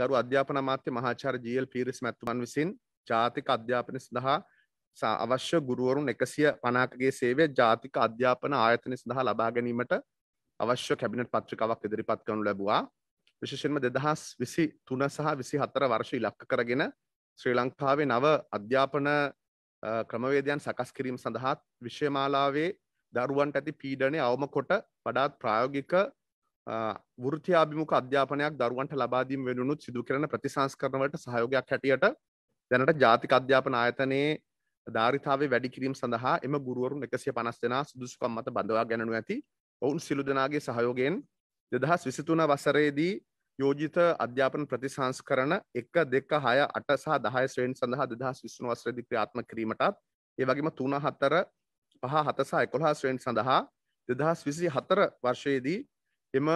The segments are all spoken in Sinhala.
ගරු අධ්‍යාපන අමාත්‍ය මහාචාර්ය ජීඑල් පීරිස් මැතිතුමන් විසින් ජාතික අධ්‍යාපන සඳහා අවශ්‍ය ගුරුවරුන් 150කගේ සේවය ජාතික අධ්‍යාපන ආයතන සඳහා ලබා ගැනීමට අවශ්‍ය කැබිනට් පත්‍රිකාවක් ඉදිරිපත් කරනු ලැබුවා. විශේෂයෙන්ම 2023 සහ 24 වර්ෂ ඉලක්ක කරගෙන ශ්‍රී ලංකාවේ නව අධ්‍යාපන ක්‍රමවේදයන් සකස් කිරීම සඳහාත් විෂයමාලාවේ දරුවන්ට ඇති පීඩනය අවම කොට වඩාත් ප්‍රායෝගික වෘතියාභිමුඛ අධ්‍යාපනයක් දරුවන්ට ලබාදීම වෙනුණුත් සිදු කරන ප්‍රතිසංස්කරනවට සහයෝගයක් හැටියට දැනට ජාතික අධ්‍යාපන ආයතනයේ ධාරිතාවේ වැඩිකිරීම සඳහා එම ගුරුවරුන් එකසිය පනස් දෙනා සුදුසුකම් මත බඳවා ගැනු ඇති ඔවුන් සිලු දෙනාගේ සහයෝගයෙන් දෙදහස් විසිතුන වසරේදී යෝජිත අධ්‍යාපන ප්‍රතිසංස්කරන එක දෙක හය අට සහ දහය ශ්‍රයෙන් සඳහා දෙදහස් විසුණු වසරදි ක්‍රියාත්ම කිරීමටත් ඒ වගේම තුන හතර පහ හතසා එකොළහා ශ්‍රයෙන් සඳහා දෙදහස් විසි හතර වර්ෂයේදී එම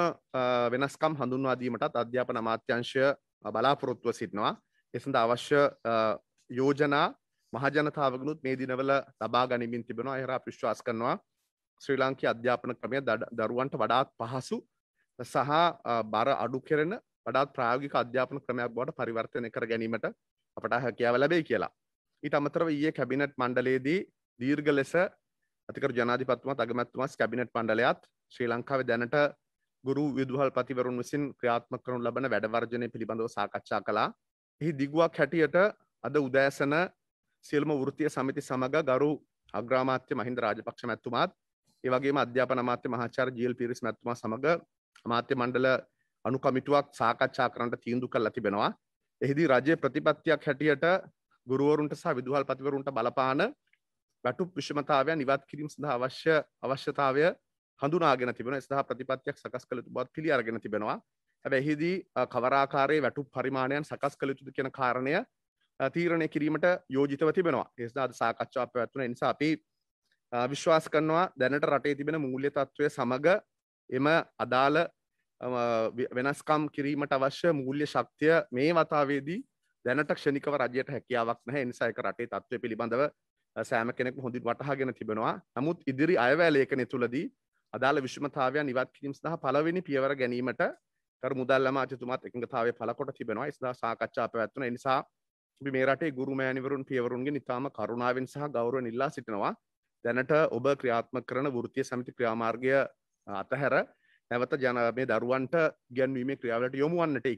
වෙනස්කම් හඳුන්වාදීමටත් අධ්‍යාපන අමාත්‍යංශය බලාපොරොත්තුව සිටනවා එසඳ අවශ්‍ය යෝජනා මහජනතාවගනුත් මේ දිනවල ලබා ගනිමින් තිබෙනවා එහර පිශ්වාස කරනවා ශ්‍රී ලාංකී අධ්‍යාපන ක්‍රමය දරුවන්ට වඩාත් පහසු සහ බර අඩු කෙරෙන වඩාත් ප්‍රායෝගික අධ්‍යාපන ක්‍රමයක් බවට පරිවර්තනය කර ගැනීමට අපට හැකියාව ලැබේ කියලා. ඊට අමතරව ඊයේ කැබිනට් මණ්ඩලයේදී දීර්ඝ ලෙස අතිකර ජනාධිපතිතුමා අගමැතිතුමා කැබිනට් මණ්ඩලයත් ශ්‍රී ලංකාවේ දැනට ගුරු විදුහල් පතිවරුන් විසින් ක්‍රියාත්ම කරනු ලබන වැඩවර්ජනය පිළිබඳව සාකච්ඡා කළා එහි දිගුවක් හැටියට අද උදෑසන සියල්ම වෘතිය සමිති සමඟ ගරු අග්‍රාමාත්‍ය මහින්ද රාජපක්ෂ මැත්තුමාත් ඒවගේ අධ්‍යාපන මාත්‍ය මහාචාර ජියල් පිරිස් මැත්තුමා සමඟ අමාත්‍ය මණ්ඩල අනුකමිටුවක් සාකච්ඡා කරන්නට තීන්දු කල් ලතිබෙනවා එහිදී රජය ප්‍රතිපත්තියක් හැටියට ගුරුවරුන්ට සහ විදුහල් පතිවරුන්ට බලපාන වැටු විෂමතාවය නිවත් කිරීම සඳහා අවශ්‍ය අවශ්‍යතාවය හඳුනාගෙන තිබෙන ස්ථා ප්‍රතිපත්තියක් සකස් කළ බත් පිළි අරගෙන තිබෙනවා හැබැ එහිදී කවරාකාරයේ වැටු පරිමාණයන් සකස් කළ යුතු කියන කාරණය තීරණය කිරීමට යෝජිතව තිබෙනවා ඒස්දාද සාකච්ඡා පැවැත්වන නිසා අපි විශ්වාස කරනවා දැනට රටේ තිබෙන මූල්‍ය තත්ත්වය සමඟ එම අදාළ වෙනස්කම් කිරීමට අවශ්‍ය මූල්‍ය ශක්තිය මේ වතාවේදී දැනට ක්ෂණිකව රජයට හැකියාවක් නැහැ නිසායක රටේ තත්ත්වය පිළිබඳව සෑම කෙනෙක් හොඳින් වටහාගෙන තිබෙනවා නමුත් ඉදිරි අයවැලේකන තුළදී අදාළ විශ්මතාවයන් ඉවත් කිරීම සඳහා පළවෙනි පියවර ගැනීමට කර මුදල්ලම අජතුමත් එකඟතාවය පළකොට තිබෙනවා ඉස්දා සාකච්ඡා පැවැත්වන නිසා අපි මේ රටේ ගුරුමෑණිවරුන් පියවරුන්ගේ නිතාම කරුණාවෙන් සහ ගෞරව නිල්ලා සිටිනවා දැනට ඔබ ක්‍රියාත්මක කරන වෘත්තීය සමිති ක්‍රියාමාර්ගය අතහැර නැවත ජන මේ දරුවන්ට ගැන්වීමේ ක්‍රියාවලට යොමුවන්නට